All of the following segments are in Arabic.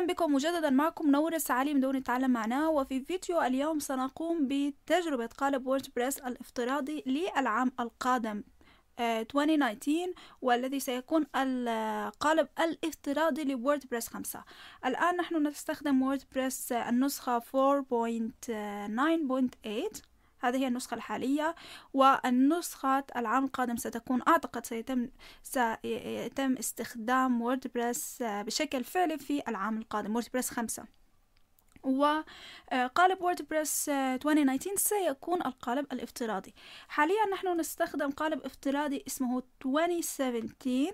اهلا بكم مجددا معكم نورس علي من دون التعلم معناه وفي فيديو اليوم سنقوم بتجربة قالب ووردبريس الافتراضي للعام القادم 2019 آه، والذي سيكون القالب الافتراضي لووردبريس 5 الآن نحن نستخدم ووردبريس النسخة 4.9.8 هذه هي النسخة الحالية والنسخة العام القادم ستكون أعتقد سيتم سيتم استخدام ووردبريس آه، بشكل فعلي في العام القادم ووردبريس خمسة وقالب آه، ووردبريس 2019 آه، سيكون القالب الافتراضي حاليا نحن نستخدم قالب افتراضي اسمه 2017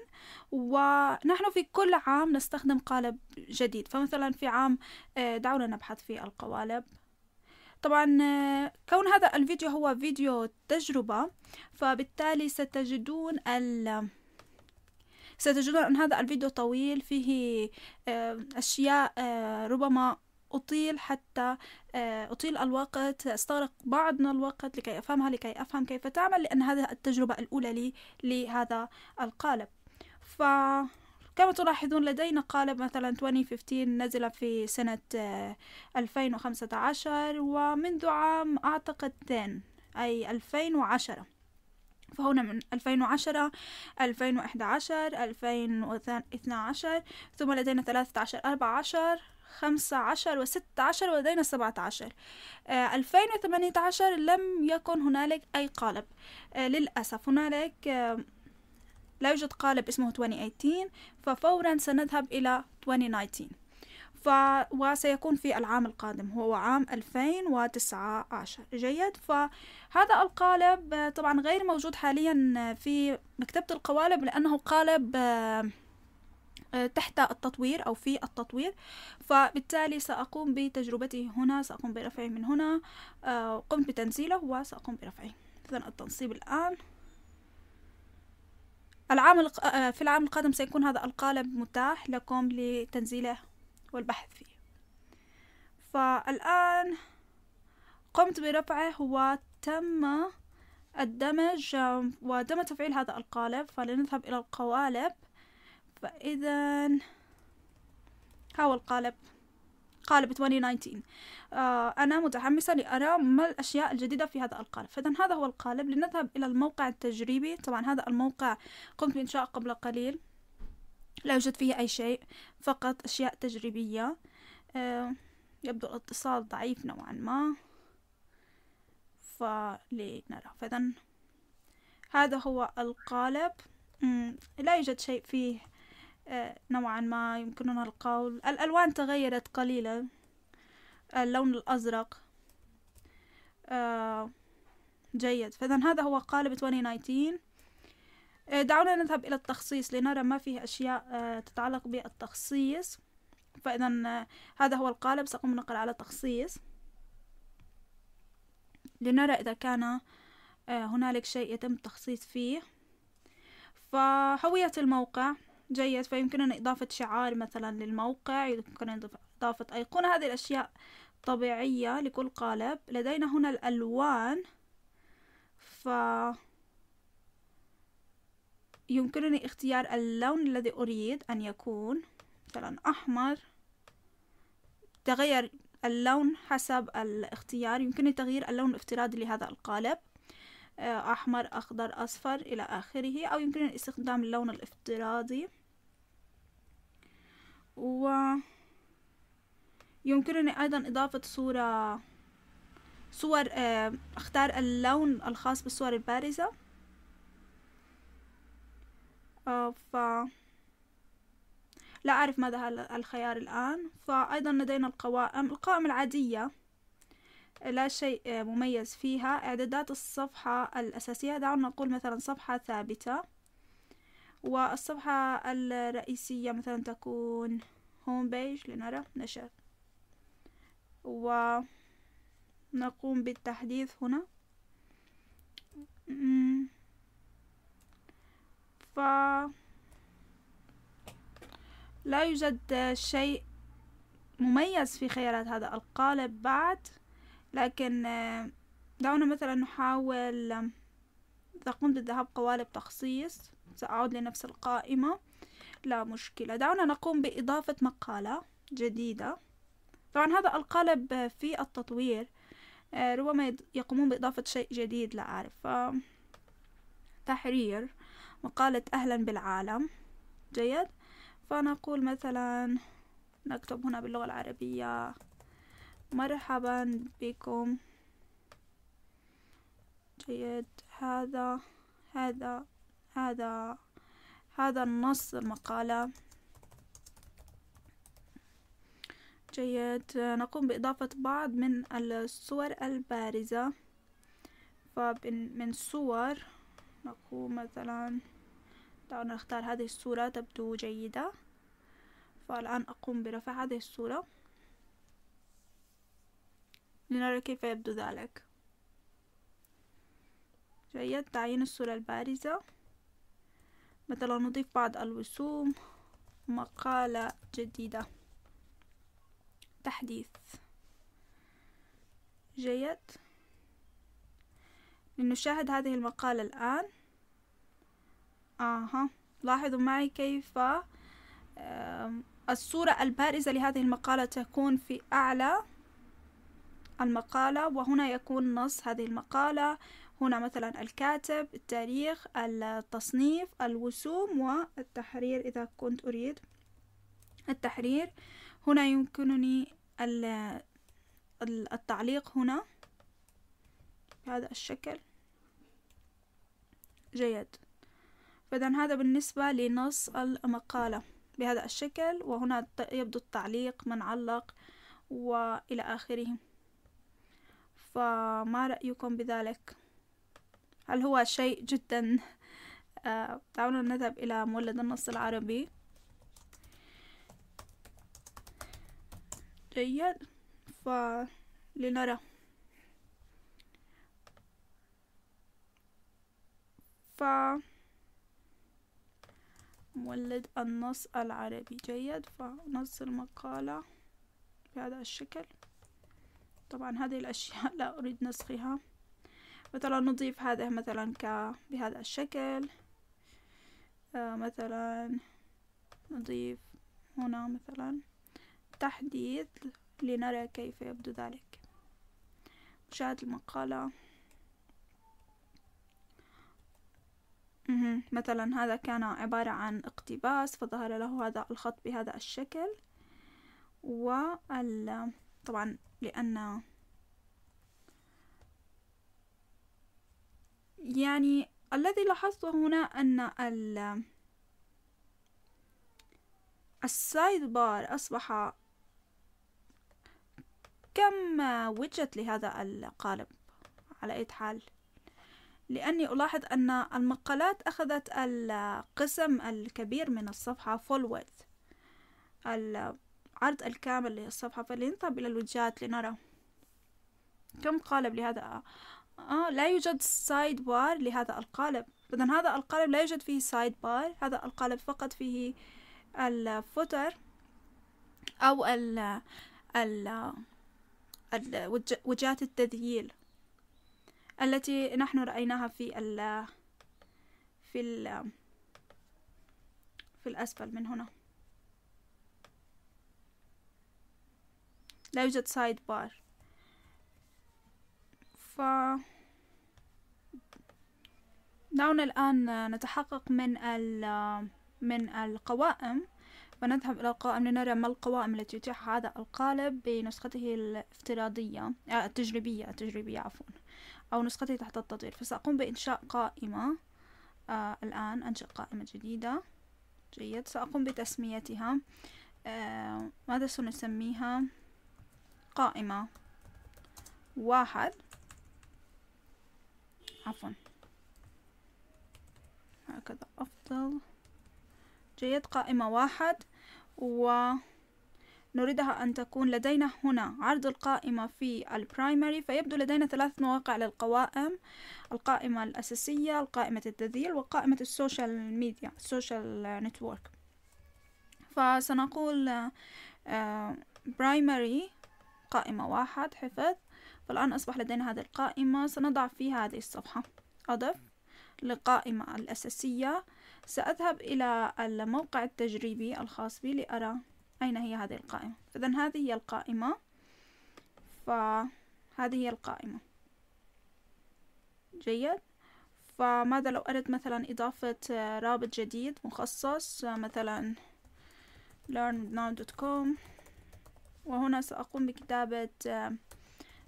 ونحن في كل عام نستخدم قالب جديد فمثلا في عام دعونا نبحث في القوالب طبعا كون هذا الفيديو هو فيديو تجربة فبالتالي ستجدون ال ستجدون أن هذا الفيديو طويل فيه آه، أشياء آه، ربما أطيل حتى آه، أطيل الوقت أستغرق بعض من الوقت لكي أفهمها لكي أفهم كيف تعمل لأن هذه التجربة الأولى لي لهذا القالب ف كما تلاحظون لدينا قالب مثلا 2015 نزل في سنة 2015 آه، ومنذ عام أعتقد 10 أي 2010 فهنا من 2010 2011 2012 ثم لدينا 13 14 خمسة عشر وستة عشر ولدينا سبعة عشر آه، ألفين وثمانية عشر لم يكن هنالك أي قالب آه، للأسف هنالك لا يوجد قالب اسمه 2018 ففورا سنذهب إلى 2019 ف... وسيكون في العام القادم هو عام 2019 جيد فهذا القالب طبعا غير موجود حاليا في مكتبة القوالب لأنه قالب آه، تحت التطوير أو في التطوير فبالتالي سأقوم بتجربته هنا سأقوم برفعه من هنا آه، قمت بتنزيله وسأقوم برفعه إذا التنصيب الآن العام آه، في العام القادم سيكون هذا القالب متاح لكم لتنزيله والبحث فيه فالآن قمت برفعه وتم الدمج آه، وتم تفعيل هذا القالب فلنذهب إلى القوالب فإذا هو القالب قالب 2019 آه أنا متحمسة لأرى ما الأشياء الجديدة في هذا القالب فإذا هذا هو القالب لنذهب إلى الموقع التجريبي طبعا هذا الموقع قمت بإنشاء قبل قليل لا يوجد فيه أي شيء فقط أشياء تجريبية آه يبدو الاتصال ضعيف نوعا ما فلنرى فإذا هذا هو القالب لا يوجد شيء فيه آه، نوعا ما يمكننا القول الألوان تغيرت قليلا اللون الأزرق آه، جيد فإذا هذا هو قالب 2019 آه، دعونا نذهب إلى التخصيص لنرى ما فيه أشياء تتعلق بالتخصيص فإذا هذا هو القالب سأقوم نقل على تخصيص لنرى إذا كان هنالك شيء يتم التخصيص فيه فهوية الموقع جيد فيمكننا إضافة شعار مثلا للموقع يمكننا إضافة أيقونة هذه الأشياء طبيعية لكل قالب لدينا هنا الألوان ف يمكنني اختيار اللون الذي أريد أن يكون مثلا أحمر تغير اللون حسب الاختيار يمكنني تغيير اللون الافتراضي لهذا القالب آه، أحمر أخضر أصفر إلى آخره أو يمكن استخدام اللون الافتراضي و يمكنني أيضا إضافة صورة صور آه، أختار اللون الخاص بالصور البارزة آه، ف لا أعرف ماذا الخيار الآن فأيضا لدينا القوائم القوائم العادية لا شيء مميز فيها إعدادات الصفحة الأساسية دعونا نقول مثلا صفحة ثابتة والصفحة الرئيسية مثلا تكون هوم بيج لنرى نشر ونقوم بالتحديث هنا ف لا يوجد شيء مميز في خيارات هذا القالب بعد لكن دعونا مثلا نحاول إذا قمت قوالب تخصيص سأعود لنفس القائمة لا مشكلة دعونا نقوم بإضافة مقالة جديدة طبعا هذا القالب في التطوير ربما يقومون بإضافة شيء جديد لا أعرف تحرير مقالة أهلا بالعالم جيد فنقول مثلا نكتب هنا باللغة العربية مرحبا بكم جيد هذا هذا هذا هذا النص المقالة جيد نقوم بإضافة بعض من الصور البارزة فمن صور نقوم مثلا دعونا نختار هذه الصورة تبدو جيدة فالآن أقوم برفع هذه الصورة لنرى كيف يبدو ذلك جيد تعيين الصورة البارزة مثلا نضيف بعض الوسوم مقالة جديدة تحديث جيد لنشاهد هذه المقالة الآن آها لاحظوا معي كيف الصورة البارزة لهذه المقالة تكون في أعلى المقالة وهنا يكون نص هذه المقالة هنا مثلا الكاتب التاريخ التصنيف الوسوم والتحرير إذا كنت أريد التحرير هنا يمكنني التعليق هنا بهذا الشكل جيد فإذا هذا بالنسبة لنص المقالة بهذا الشكل وهنا يبدو التعليق من علق وإلى آخره فما رأيكم بذلك هل هو شيء جدا دعونا آه، نذهب إلى مولد النص العربي جيد فلنرى ف مولد النص العربي جيد فنص المقالة بهذا الشكل طبعا هذه الأشياء لا أريد نسخها مثلا نضيف هذا مثلا ك بهذا الشكل آه مثلا نضيف هنا مثلا تحديث لنرى كيف يبدو ذلك مشاهدة المقالة مثلا هذا كان عبارة عن اقتباس فظهر له هذا الخط بهذا الشكل وال طبعا لأن يعني الذي لاحظته هنا أن ال السايد بار أصبح كم وجهة لهذا القالب على أي حال لأني ألاحظ أن المقالات أخذت القسم الكبير من الصفحة full width عرض الكامل للصفحة فلنذهب إلى الوجهات لنرى كم قالب لهذا آه لا يوجد سايد بار لهذا القالب إذا هذا القالب لا يوجد فيه سايد بار هذا القالب فقط فيه الفوتر أو ال ال وجهات التذييل التي نحن رأيناها في ال في ال في الأسفل من هنا لا يوجد سايد بار ف دعونا الآن نتحقق من ال من القوائم فنذهب إلى القوائم لنرى ما القوائم التي يتيح هذا القالب بنسخته الافتراضية آه، التجريبية التجريبية عفوا أو نسخته تحت التطوير فسأقوم بإنشاء قائمة آه الآن أنشأ قائمة جديدة جيد سأقوم بتسميتها آه ماذا سنسميها القائمة واحد عفوا هكذا أفضل جيد قائمة واحد ونريدها أن تكون لدينا هنا عرض القائمة في البرايمري فيبدو لدينا ثلاث مواقع للقوائم القائمة الأساسية القائمة التذيل وقائمة السوشيال ميديا السوشيال نتورك فسنقول آه، برايمري قائمة واحد حفظ فالآن أصبح لدينا هذه القائمة سنضع فيها هذه الصفحة أضف للقائمة الأساسية سأذهب إلى الموقع التجريبي الخاص بي لأرى أين هي هذه القائمة إذن هذه هي القائمة فهذه هي القائمة جيد فماذا لو أردت مثلا إضافة رابط جديد مخصص مثلا learnnow.com وهنا سأقوم بكتابة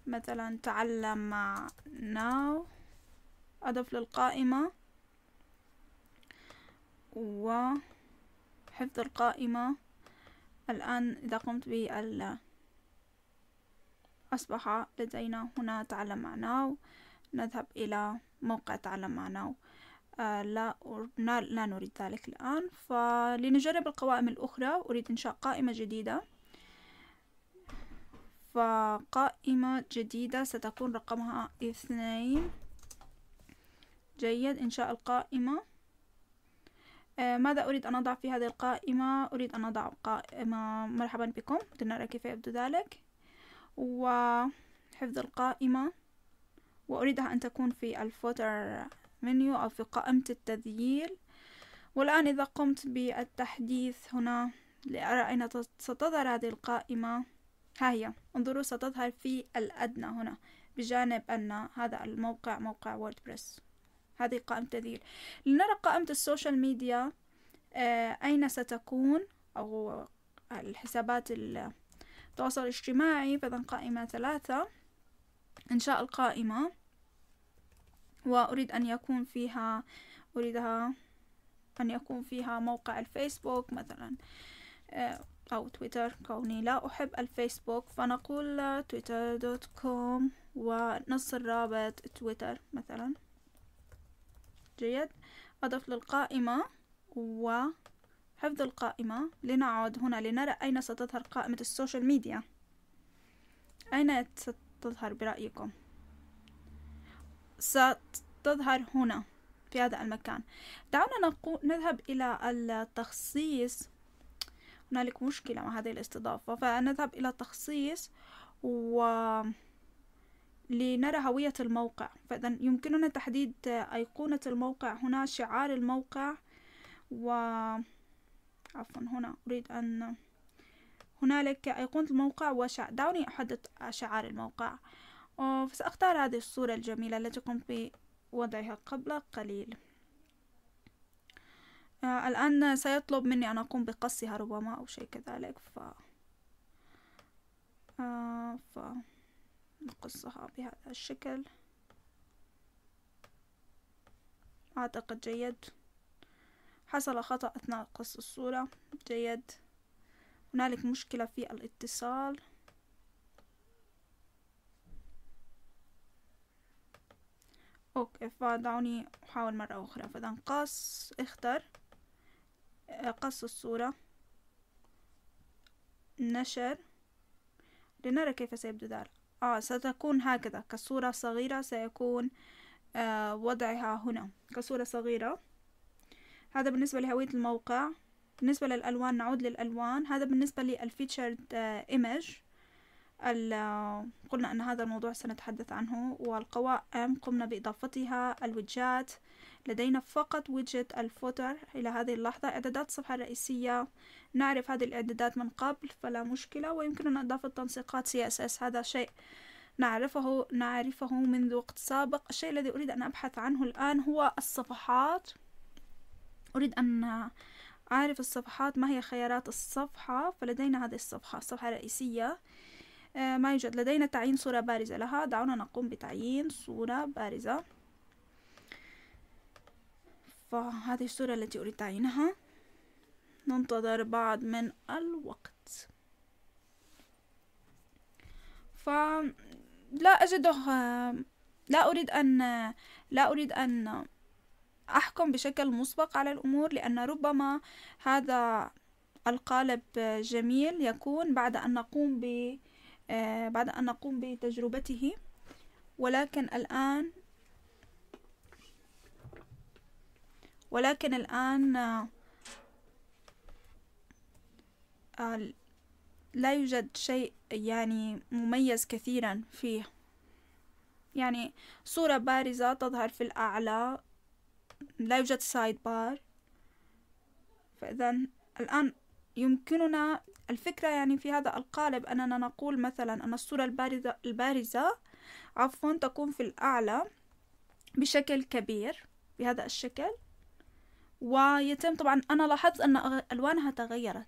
مثلا تعلم مع now أضف للقائمة وحفظ القائمة الآن إذا قمت بال أصبح لدينا هنا تعلم مع ناو نذهب إلى موقع تعلم مع ناو آه لا, لا نريد ذلك الآن فلنجرب القوائم الأخرى أريد إنشاء قائمة جديدة فقائمة جديدة ستكون رقمها اثنين جيد إنشاء القائمة آه، ماذا أريد أن أضع في هذه القائمة أريد أن أضع قائمة مرحبا بكم لنرى كيف يبدو ذلك وحفظ القائمة وأريدها أن تكون في الفوتر منيو أو في قائمة التذييل والآن إذا قمت بالتحديث هنا لأرى أين ستظهر هذه القائمة ها هي انظروا ستظهر في الأدنى هنا بجانب أن هذا الموقع موقع ووردبريس هذه قائمة تذيل لنرى قائمة السوشيال ميديا آه، أين ستكون أو الحسابات التواصل الاجتماعي فإذا قائمة ثلاثة إنشاء القائمة وأريد أن يكون فيها أريدها أن يكون فيها موقع الفيسبوك مثلا آه، أو تويتر كوني لا أحب الفيسبوك فنقول تويتر دوت كوم ونص الرابط تويتر مثلا جيد أضف للقائمة وحفظ القائمة لنعود هنا لنرى أين ستظهر قائمة السوشيال ميديا أين ستظهر برأيكم ستظهر هنا في هذا المكان دعونا نذهب إلى التخصيص هنالك مشكلة مع هذه الاستضافة فنذهب إلى تخصيص و لنرى هوية الموقع فإذا يمكننا تحديد أيقونة الموقع هنا شعار الموقع و عفوا هنا أريد أن هنالك أيقونة الموقع وشع دعوني أحدد شعار الموقع فسأختار هذه الصورة الجميلة التي قمت بوضعها قبل قليل الآن سيطلب مني أن أقوم بقصها ربما أو شيء كذلك ف آه، ف نقصها بهذا الشكل أعتقد جيد حصل خطأ أثناء قص الصورة جيد هنالك مشكلة في الاتصال اوكي فدعوني احاول مرة اخرى فاذا قص اختر قص الصورة نشر لنرى كيف سيبدو ذلك آه ستكون هكذا كصورة صغيرة سيكون آه وضعها هنا كصورة صغيرة هذا بالنسبة لهوية الموقع بالنسبة للألوان نعود للألوان هذا بالنسبة للفيتشرد ايمج آه، قلنا أن هذا الموضوع سنتحدث عنه والقوائم قمنا بإضافتها الوجات لدينا فقط وجهة الفوتر إلى هذه اللحظة إعدادات الصفحة الرئيسية نعرف هذه الإعدادات من قبل فلا مشكلة ويمكننا إضافة تنسيقات CSS هذا شيء نعرفه نعرفه منذ وقت سابق الشيء الذي أريد أن أبحث عنه الآن هو الصفحات أريد أن أعرف الصفحات ما هي خيارات الصفحة فلدينا هذه الصفحة الصفحة الرئيسية آه، ما يوجد لدينا تعيين صورة بارزة لها دعونا نقوم بتعيين صورة بارزة فهذه الصورة التي أريد تعيينها ننتظر بعض من الوقت فلا أجده لا أريد أن لا أريد أن أحكم بشكل مسبق على الأمور لأن ربما هذا القالب جميل يكون بعد أن نقوم ب آه، بعد أن نقوم بتجربته ولكن الآن ولكن الآن آه، آه، لا يوجد شيء يعني مميز كثيرا فيه يعني صورة بارزة تظهر في الأعلى لا يوجد سايد بار فإذا الآن يمكننا الفكرة يعني في هذا القالب أننا نقول مثلا أن الصورة البارزة, البارزة عفوا تكون في الأعلى بشكل كبير بهذا الشكل ويتم طبعا أنا لاحظت أن ألوانها تغيرت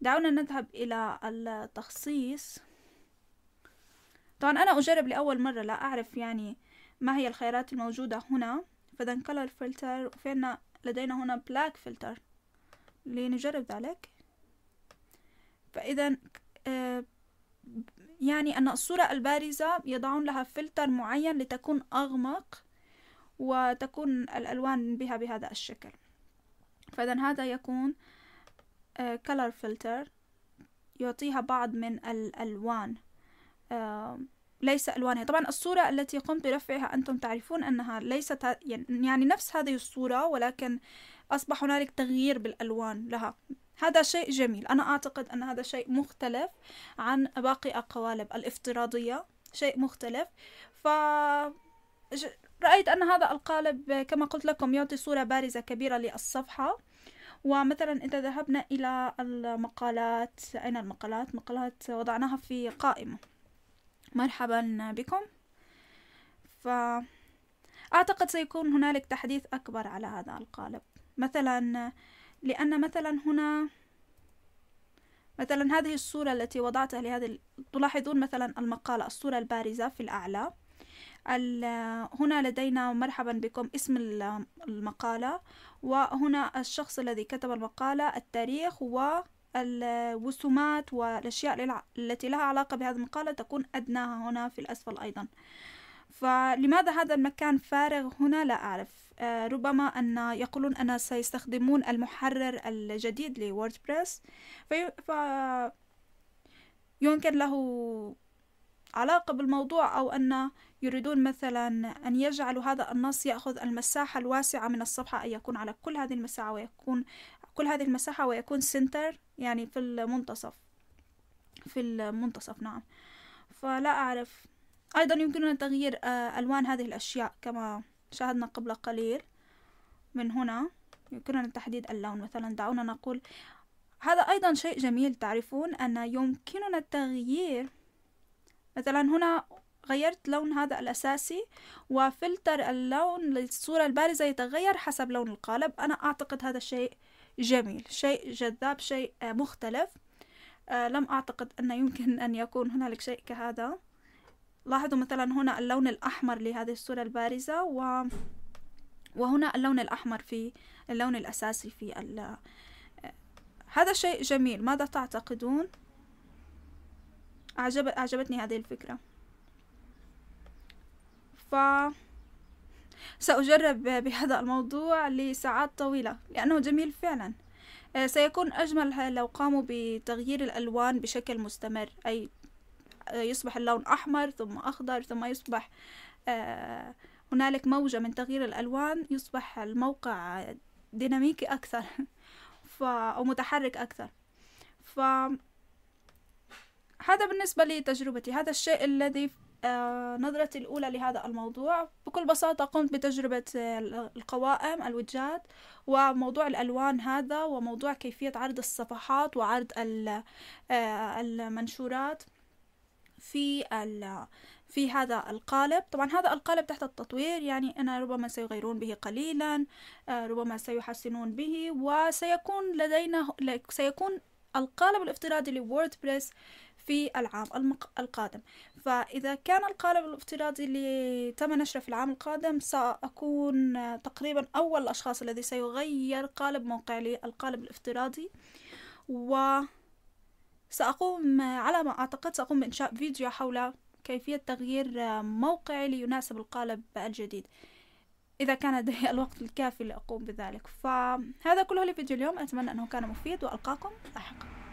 دعونا نذهب إلى التخصيص طبعا أنا أجرب لأول مرة لا أعرف يعني ما هي الخيارات الموجودة هنا فإذا color filter وفينا لدينا هنا black filter لنجرب ذلك فإذا آه، يعني أن الصورة البارزة يضعون لها فلتر معين لتكون أغمق وتكون الألوان بها بهذا الشكل فإذا هذا يكون آه، color filter يعطيها بعض من الألوان آه، ليس ألوانها طبعا الصورة التي قمت برفعها أنتم تعرفون أنها ليست يعني نفس هذه الصورة ولكن أصبح هنالك تغيير بالألوان لها هذا شيء جميل أنا أعتقد أن هذا شيء مختلف عن باقي القوالب الافتراضية شيء مختلف ف رأيت أن هذا القالب كما قلت لكم يعطي صورة بارزة كبيرة للصفحة ومثلا إذا ذهبنا إلى المقالات أين المقالات؟ مقالات وضعناها في قائمة مرحبا بكم فأعتقد سيكون هنالك تحديث أكبر على هذا القالب مثلا لأن مثلا هنا مثلا هذه الصورة التي وضعتها لهذه تلاحظون مثلا المقالة الصورة البارزة في الأعلى هنا لدينا مرحبا بكم اسم المقالة وهنا الشخص الذي كتب المقالة التاريخ والوسمات والأشياء التي لها علاقة بهذه المقالة تكون أدناها هنا في الأسفل أيضا فلماذا هذا المكان فارغ هنا لا أعرف آه، ربما أن يقولون أن سيستخدمون المحرر الجديد لووردبريس في فيمكن له علاقة بالموضوع أو أن يريدون مثلا أن يجعلوا هذا النص يأخذ المساحة الواسعة من الصفحة أن يكون على كل هذه المساحة ويكون كل هذه المساحة ويكون سنتر يعني في المنتصف في المنتصف نعم فلا أعرف أيضا يمكننا تغيير آه، ألوان هذه الأشياء كما شاهدنا قبل قليل من هنا يمكننا تحديد اللون مثلا دعونا نقول هذا أيضا شيء جميل تعرفون أن يمكننا التغيير مثلا هنا غيرت لون هذا الأساسي وفلتر اللون للصورة البارزة يتغير حسب لون القالب أنا أعتقد هذا شيء جميل شيء جذاب شيء مختلف آه، لم أعتقد أن يمكن أن يكون هنالك شيء كهذا لاحظوا مثلا هنا اللون الأحمر لهذه الصورة البارزة و وهنا اللون الأحمر في اللون الأساسي في ال... هذا شيء جميل ماذا تعتقدون؟ أعجب... أعجبتني هذه الفكرة ف سأجرب بهذا الموضوع لساعات طويلة لأنه جميل فعلا آه، سيكون أجمل لو قاموا بتغيير الألوان بشكل مستمر أي آه، يصبح اللون أحمر ثم أخضر ثم يصبح آه، هنالك موجة من تغيير الألوان يصبح الموقع ديناميكي أكثر ف... أو متحرك أكثر ف هذا بالنسبة لتجربتي هذا الشيء الذي آه، نظرتي الأولى لهذا الموضوع بكل بساطة قمت بتجربة القوائم الوجهات وموضوع الألوان هذا وموضوع كيفية عرض الصفحات وعرض المنشورات في ال في هذا القالب طبعا هذا القالب تحت التطوير يعني أنا ربما سيغيرون به قليلا آه، ربما سيحسنون به وسيكون لدينا سيكون القالب الافتراضي لووردبريس في العام القادم فإذا كان القالب الافتراضي اللي تم نشره في العام القادم سأكون آه، تقريبا أول الأشخاص الذي سيغير قالب موقعي القالب الافتراضي و سأقوم على ما أعتقد سأقوم بإنشاء فيديو حول كيفية تغيير موقعي ليناسب القالب الجديد إذا كان لدي الوقت الكافي لأقوم بذلك فهذا كله لفيديو اليوم أتمنى أنه كان مفيد وألقاكم لاحقا